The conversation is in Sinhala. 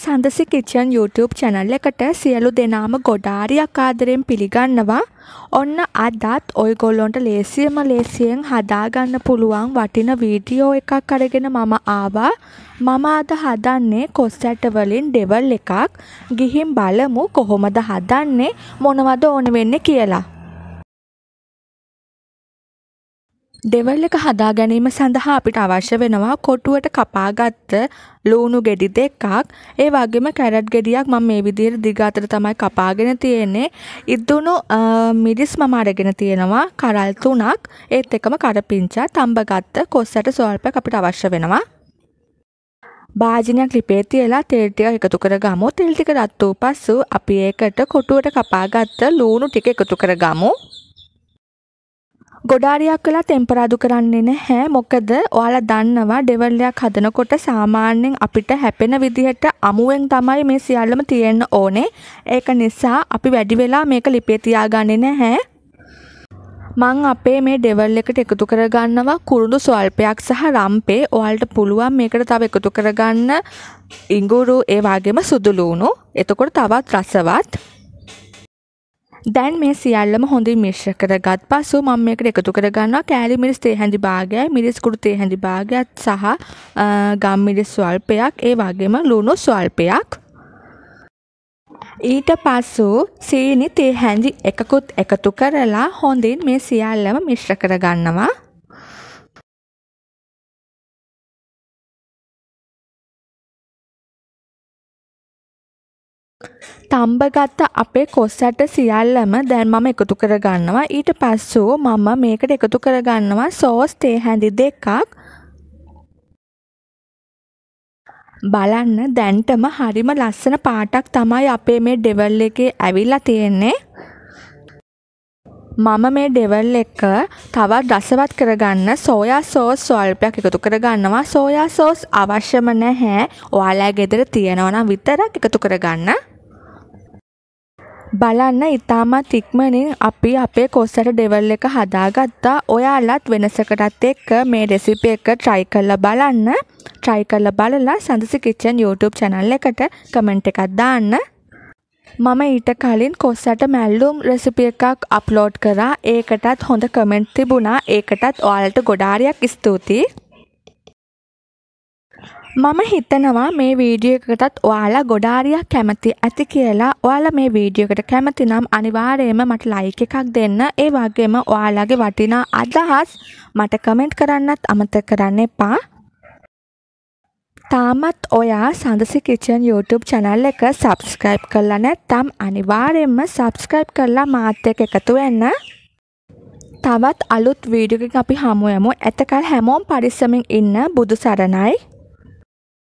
සඳසි කිචන් YouTube චැනල් එකට සියලු දෙනාම ගොඩාරියක් ආදරෙන් පිළිගන්නවා. ඔන්න අදත් ඔයගොල්ලොන්ට ලේසියම ලේසියෙන් හදාගන්න පුළුවන් වටින වීඩියෝ එකක් අරගෙන මම ආවා. මම අද හදන්නේ කොස්සැට වලින් ඩෙවල් එකක්. ගිහින් බලමු කොහොමද හදන්නේ මොනවද ඕන වෙන්නේ කියලා. දෙවල් එක හදා ගැනීම සඳහා අපිට අවශ්‍ය වෙනවා කොටුවට කපාගත්ත ලූණු ගෙඩි දෙකක් ඒ වගේම කැරට් ගෙඩියක් මම මේ විදිහට දිග අතට තමයි කපාගෙන තියෙන්නේ ඉදුණු මිරිස් මම අරගෙන තියෙනවා කරල් තුනක් ඒත් එකම කරපිංචා තඹගත්ත කොස්සට සෝල්පයක් අපිට අවශ්‍ය වෙනවා භාජනයක් ලිපේ තියලා තෙල් ටික එකතු කරගමු තෙල් ටික රත් වූ පසු අපි ඒකට කොටුවට කපාගත්ත ලූණු ටික එකතු කරගමු ගොඩාරියක් වෙලා තෙම්පරාදු කරන්නේ නැහැ. මොකද ඔයාලා දන්නවා ඩෙවල්ලයක් හදනකොට සාමාන්‍යයෙන් අපිට හැපෙන විදිහට අමුවෙන් තමයි මේ සියල්ලම තියෙන්න ඕනේ. ඒක නිසා අපි වැඩි වෙලා මේක ලිපේ තියාගන්නේ නැහැ. මං අපේ මේ ඩෙවල් එකට එකතු කරගන්නවා කුරුඳු ස්වල්පයක් සහ රම්පේ. ඔයාලට පුළුවන් මේකට තව එකතු කරගන්න ඉඟුරු ඒ වගේම සුදුලූණු. එතකොට තවත් රසවත්. දැන් මේ සියල්ලම හොඳින් මිශ්‍ර කරගත් පසු මම මේකට එකතු කරගන්නවා කෑලි මිරිස් තේ හැඳි භාගයයි මිරිස් කුඩු තේ හැඳි භාගයත් සහ ගම් මිරිස් ස්වල්පයක් ඒ වගේම ලුණු ස්වල්පයක් ඊට පසු සීනි තේ හැඳි එකකුත් එකතු කරලා හොඳින් මේ සියල්ලම මිශ්‍ර කරගන්නවා තම්බගත්ත අපේ කොස්සට සියල්ලම දැන් මම එකතු කරගන්නවා. ඊට පස්සෙ මම මේකට එකතු කරගන්නවා සෝස් තේ හැඳි දෙකක්. බලන්න දැන්ටම හරිම ලස්සන පාටක් තමයි අපේ මේ ඩෙවල් එකේ ඇවිල්ලා තියෙන්නේ. මම මේ ඩෙවල් එක තවත් රසවත් කරගන්න සෝයා සෝස් ස්වල්පයක් එකතු කරගන්නවා සෝයා සෝස් අවශ්‍යම නැහැ ඔයාලා ගෙදර තියෙනවා නම් විතරක් එකතු කරගන්න බලන්න ඉතාමත් ඉක්මනින් අපි අපේ කොස්සට ඩෙවල් එක හදාගත්තා ඔයාලත් වෙනසකටත් එක්ක මේ රෙසිප එක ට්‍රයි කරලා බලන්න ට්‍රයි කරලා බලලා සඳසි කිච්චන් YouTube channel එකට කමෙන්ට් එකක් දාන්න මම ඊට කලින් කොස්සට මැල්ලුම් රෙසිපි එකක් අප්ලෝඩ් කරා ඒකටත් හොඳ කමෙන්ට් තිබුණා ඒකටත් ඔයාලට ගොඩාරියක් ස්තුතියි මම හිතනවා මේ වීඩියෝ එකකටත් ඔයාලා ගොඩාරියක් කැමති ඇති කියලා. ඔයාලා මේ වීඩියෝ එකට කැමති නම් අනිවාර්යයෙන්ම මට ලයික් එකක් දෙන්න. ඒ වගේම ඔයාලගේ වටිනා අදහස් මට කමෙන්ට් කරන්නත් අමතක කරන්න එපා. තාමත් ඔයා සඳසි කිචන් YouTube channel එක subscribe කරලා නැත්නම් අනිවාර්යයෙන්ම subscribe කරලා මාත් එක්ක එකතු වෙන්න. තවත් අලුත් වීඩියෝ එකකින් අපි හමු වෙමු. එතකල් හැමෝම පරිස්සමින් ඉන්න බුදු සරණයි.